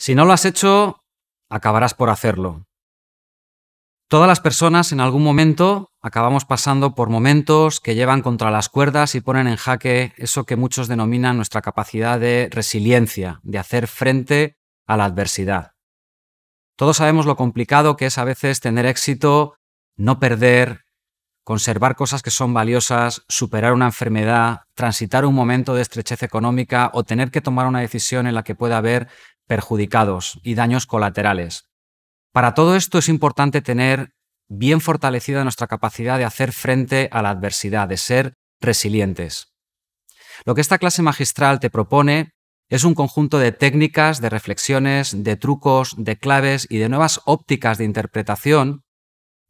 Si no lo has hecho, acabarás por hacerlo. Todas las personas en algún momento acabamos pasando por momentos que llevan contra las cuerdas y ponen en jaque eso que muchos denominan nuestra capacidad de resiliencia, de hacer frente a la adversidad. Todos sabemos lo complicado que es a veces tener éxito, no perder, conservar cosas que son valiosas, superar una enfermedad, transitar un momento de estrechez económica o tener que tomar una decisión en la que pueda haber perjudicados y daños colaterales. Para todo esto es importante tener bien fortalecida nuestra capacidad de hacer frente a la adversidad, de ser resilientes. Lo que esta clase magistral te propone es un conjunto de técnicas, de reflexiones, de trucos, de claves y de nuevas ópticas de interpretación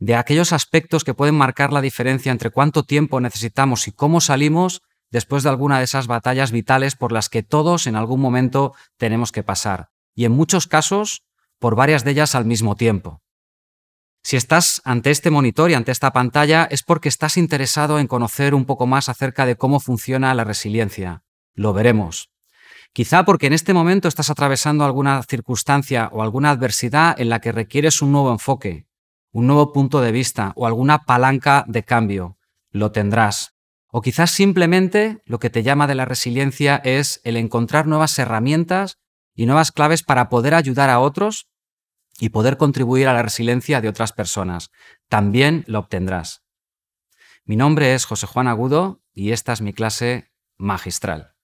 de aquellos aspectos que pueden marcar la diferencia entre cuánto tiempo necesitamos y cómo salimos después de alguna de esas batallas vitales por las que todos en algún momento tenemos que pasar, y en muchos casos por varias de ellas al mismo tiempo. Si estás ante este monitor y ante esta pantalla es porque estás interesado en conocer un poco más acerca de cómo funciona la resiliencia. Lo veremos. Quizá porque en este momento estás atravesando alguna circunstancia o alguna adversidad en la que requieres un nuevo enfoque, un nuevo punto de vista o alguna palanca de cambio. Lo tendrás. O quizás simplemente lo que te llama de la resiliencia es el encontrar nuevas herramientas y nuevas claves para poder ayudar a otros y poder contribuir a la resiliencia de otras personas. También lo obtendrás. Mi nombre es José Juan Agudo y esta es mi clase magistral.